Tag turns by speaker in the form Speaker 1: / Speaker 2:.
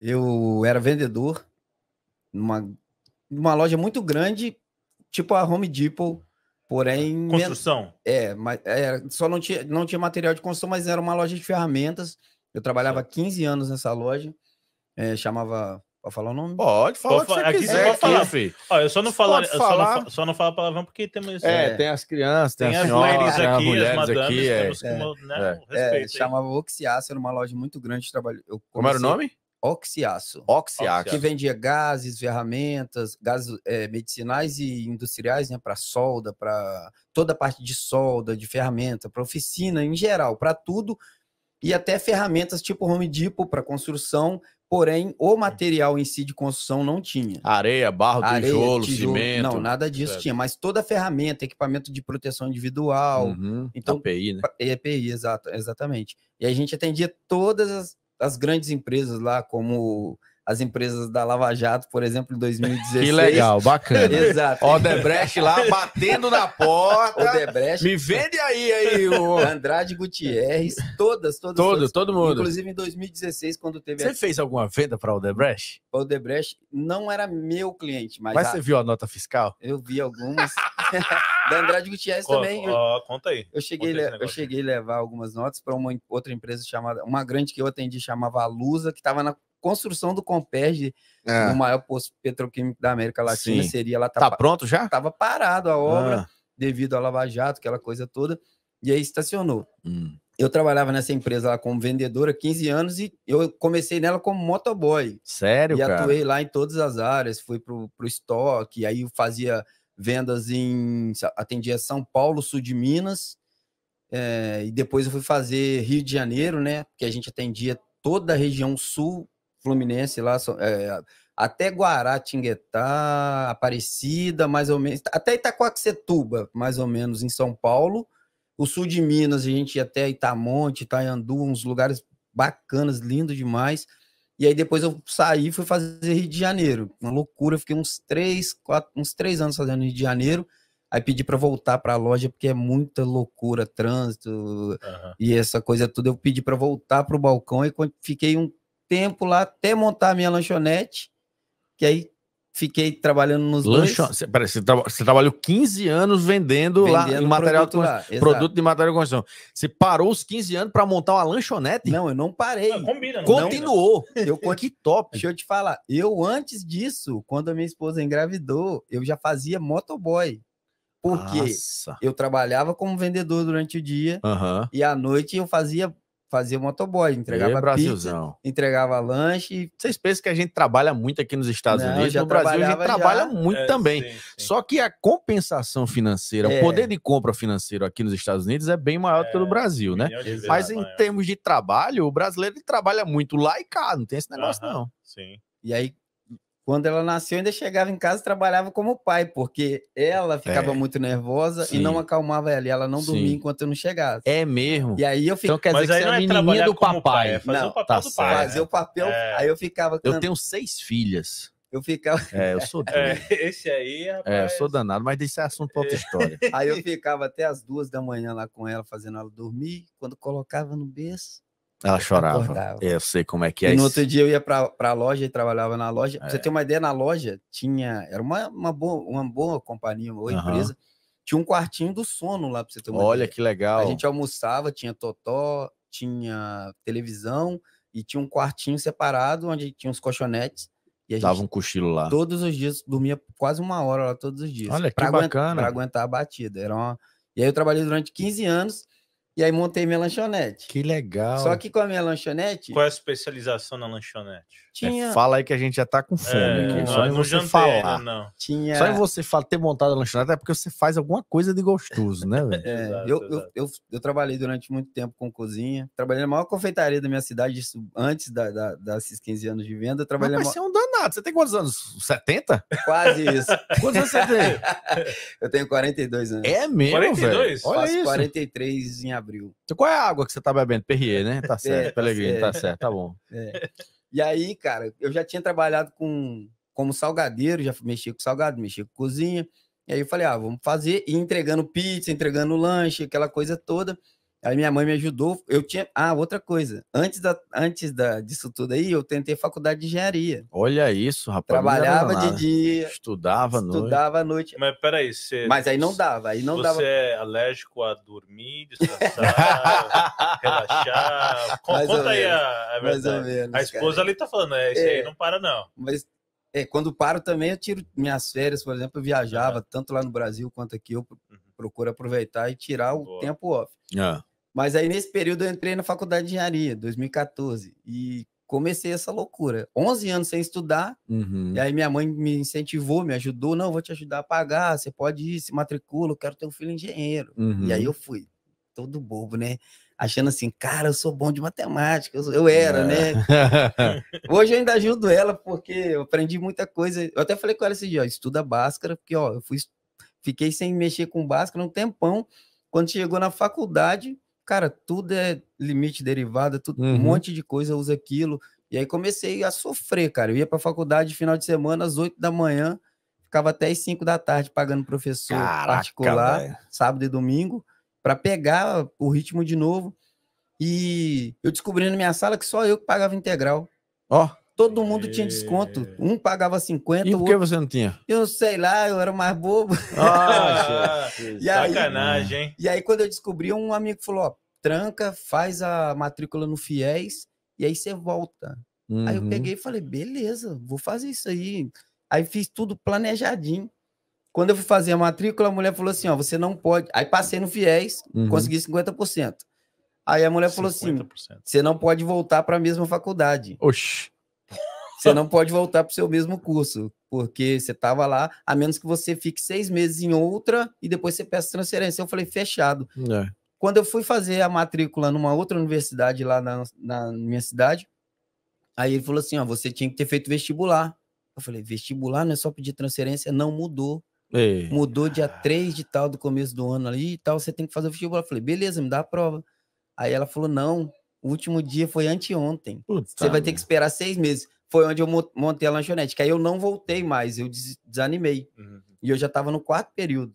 Speaker 1: Eu era vendedor numa, numa loja muito grande, tipo a Home Depot, porém. Construção. É, mas é, só não tinha, não tinha material de construção, mas era uma loja de ferramentas. Eu trabalhava certo. 15 anos nessa loja, é, chamava Pode falar o nome? Pode, falar. pode, o que você aqui é quiser. Você pode falar, filho. Ó, eu só não falo, eu só não, só não falo palavrão porque tem mais... É, é, tem as crianças, tem, tem as senhoras, aqui, as mulheres as madames, aqui. É, é, né, é, um respeito, é chamava Oxiácia, era uma loja muito grande. Trabalho, eu comecei, Como era o nome? Oxiaço. Oxiaço. Que vendia gases, ferramentas, gases é, medicinais e industriais, né? Para solda, para toda a parte de solda, de ferramenta, para oficina em geral, para tudo. E até ferramentas tipo home depot para construção, porém o material em si de construção não tinha. Areia, barro, Areia, tijolo, tijolo, cimento. Não, nada disso certo. tinha, mas toda a ferramenta, equipamento de proteção individual. Uhum, então, EPI, né? EPI, exato, exatamente. E a gente atendia todas as das grandes empresas lá, como as empresas da Lava Jato, por exemplo, em 2016. Que legal, bacana. Exato. Odebrecht lá batendo na porta. Odebrecht. Me vende aí, aí. O... Andrade Gutierrez, todas, todas. Todo, todas. todo mundo. Inclusive em 2016, quando teve. Você a... fez alguma venda para Odebrecht? Odebrecht não era meu cliente, mas. Mas a... você viu a nota fiscal? Eu vi algumas. da Andrade Gutierrez também. também. ó, conta aí. Eu cheguei, le... eu cheguei levar algumas notas para uma outra empresa chamada, uma grande que eu atendi chamava Lusa, que estava na construção do Comperj, é. o maior poço petroquímico da América Latina, Sim. seria lá. Tá, tá pronto já? Estava parado a obra, ah. devido à Lava Jato, aquela coisa toda, e aí estacionou. Hum. Eu trabalhava nessa empresa lá como vendedora 15 anos e eu comecei nela como motoboy. Sério, e cara? E atuei lá em todas as áreas, fui pro, pro estoque, aí eu fazia vendas em... atendia São Paulo, sul de Minas, é, e depois eu fui fazer Rio de Janeiro, né? Porque a gente atendia toda a região sul Fluminense lá, é, até Guaratinguetá, Aparecida, mais ou menos, até Itacoaxetuba, mais ou menos, em São Paulo. O sul de Minas, a gente ia até Itamonte, Itaiandu, uns lugares bacanas, lindos demais. E aí depois eu saí e fui fazer Rio de Janeiro. Uma loucura, fiquei uns três, quatro, uns três anos fazendo Rio de Janeiro. Aí pedi para voltar para a loja, porque é muita loucura, trânsito uhum. e essa coisa toda. Eu pedi para voltar para o balcão e fiquei um tempo lá até montar minha lanchonete, que aí fiquei trabalhando nos Lanchon... dois. Peraí, você, tra... você, trabalhou 15 anos vendendo, vendendo lá material produto, lá, produto de material de construção. Você parou os 15 anos para montar uma lanchonete? Não, eu não parei. Não, combina, não Continuou. Não, eu que top. Deixa eu te falar. Eu antes disso, quando a minha esposa engravidou, eu já fazia motoboy. Porque Nossa. eu trabalhava como vendedor durante o dia uhum. e à noite eu fazia fazia motoboy, entregava pizza, entregava lanche. Vocês pensam que a gente trabalha muito aqui nos Estados Não, Unidos, no Brasil a gente trabalha muito é, também. Sim, sim. Só que a compensação financeira, é. o poder de compra financeiro aqui nos Estados Unidos é bem maior é, que no Brasil, né? Mas em maior. termos de trabalho, o brasileiro trabalha muito lá e cá, não tem esse negócio uh -huh, não. Sim. E aí quando ela nasceu, ainda chegava em casa e trabalhava como pai, porque ela ficava é. muito nervosa Sim. e não acalmava ela. E ela não Sim. dormia enquanto eu não chegasse. É mesmo? E aí eu ficava. Então quer dizer que você era é, é menininha do é papai. Pai, fazer não, o papel tá do pai. Fazer o papel. É. Aí eu ficava. Eu tenho seis filhas. Eu ficava. É, eu sou é, Esse aí, rapaz. É, eu sou danado, mas desse é assunto para outra história. Aí eu ficava até as duas da manhã lá com ela, fazendo ela dormir. Quando colocava no berço, ela chorava. Acordava. Eu sei como é que é. E no outro dia eu ia para a loja e trabalhava na loja. É. você ter uma ideia, na loja tinha. Era uma, uma, boa, uma boa companhia, uma boa uhum. empresa. Tinha um quartinho do sono lá para você ter uma Olha ideia. que legal. A gente almoçava, tinha totó, tinha televisão e tinha um quartinho separado onde tinha uns colchonetes. E a Dava gente, um cochilo lá. Todos os dias, dormia quase uma hora lá todos os dias. Olha que bacana. Para aguentar a batida. Era uma... E aí eu trabalhei durante 15 anos e aí montei minha lanchonete. Que legal. Só que com a minha lanchonete. Qual é a especialização na lanchonete? Tinha... É, fala aí que a gente já tá com fome. É, Não, só em você jantei, falar. Não. Tinha... Só em você falar, ter montado a lanchonete é porque você faz alguma coisa de gostoso, né, velho? é, exato, eu, exato. Eu, eu, eu, trabalhei durante muito tempo com cozinha. Trabalhei na maior confeitaria da minha cidade, isso antes da, da, desses 15 anos de venda. trabalhei Mas, maior... você é um danado. Você tem quantos anos? 70? Quase isso. quantos anos você tem? eu tenho 42 anos. É mesmo? 42? Olha Faço isso. 43 em abril abril. Então, qual é a água que você tá bebendo? Perrier, né? Tá é, certo, é, Pelegrino, tá, tá certo, tá bom. É. E aí, cara, eu já tinha trabalhado com como salgadeiro, já mexia com salgado, mexia com cozinha. E aí eu falei, ah, vamos fazer, e entregando pizza, entregando lanche, aquela coisa toda. Aí minha mãe me ajudou. Eu tinha. Ah, outra coisa. Antes, da, antes da, disso tudo aí, eu tentei faculdade de engenharia. Olha isso, rapaz. Trabalhava de dia. Estudava à noite. Estudava à noite. Mas peraí, você. Mas aí não dava. Aí não você dava... é alérgico a dormir, descansar, relaxar. Conta aí a, a Mais ou menos, A esposa cara. ali tá falando, é, isso é. aí não para, não. Mas é, quando paro também, eu tiro minhas férias, por exemplo, eu viajava, uhum. tanto lá no Brasil quanto aqui, eu uhum. procuro aproveitar e tirar o Boa. tempo off. Uhum. Mas aí nesse período eu entrei na faculdade de engenharia, 2014, e comecei essa loucura. 11 anos sem estudar, uhum. e aí minha mãe me incentivou, me ajudou, não, vou te ajudar a pagar, você pode ir, se matricula, eu quero ter um filho engenheiro. Uhum. E aí uhum. eu fui, todo bobo, né? Achando assim, cara, eu sou bom de matemática, eu, eu é. era, né? Hoje eu ainda ajudo ela, porque eu aprendi muita coisa. Eu até falei com ela esse dia, ó, estuda Bhaskara, porque ó, eu fui, fiquei sem mexer com Bhaskara um tempão, quando chegou na faculdade, cara, tudo é limite derivado, tudo, uhum. um monte de coisa usa aquilo. E aí comecei a sofrer, cara. Eu ia para faculdade final de semana às 8 da manhã, ficava até as 5 da tarde pagando professor Caraca, particular, véio. sábado e domingo, para pegar o ritmo de novo. E eu descobri na minha sala que só eu que pagava integral. Ó. Oh. Todo mundo e... tinha é. desconto. Um pagava 50. E por que outro... você não tinha? Eu sei lá, eu era mais bobo. Ah, e sacanagem, aí, hein? E aí, quando eu descobri, um amigo falou: ó, tranca, faz a matrícula no FIES e aí você volta. Uhum. Aí eu uhum. peguei e falei: beleza, vou fazer isso aí. Aí fiz tudo planejadinho. Quando eu fui fazer a matrícula, a mulher falou assim: ó, você não pode. Aí passei no FIES, uhum. consegui 50%. Aí a mulher 50%. falou assim: você não pode voltar para a mesma faculdade. Oxi. Você não pode voltar para o seu mesmo curso, porque você estava lá, a menos que você fique seis meses em outra e depois você peça transferência. Eu falei, fechado. É. Quando eu fui fazer a matrícula numa outra universidade lá na, na minha cidade, aí ele falou assim: ó, você tinha que ter feito vestibular. Eu falei, vestibular não é só pedir transferência, não mudou. Ei. Mudou dia 3 de tal do começo do ano ali e tal, você tem que fazer o vestibular. Eu falei, beleza, me dá a prova. Aí ela falou, não, o último dia foi anteontem. Puta você vai ter que esperar seis meses foi onde eu montei a lanchonete, que aí eu não voltei mais, eu desanimei. Uhum. E eu já estava no quarto período.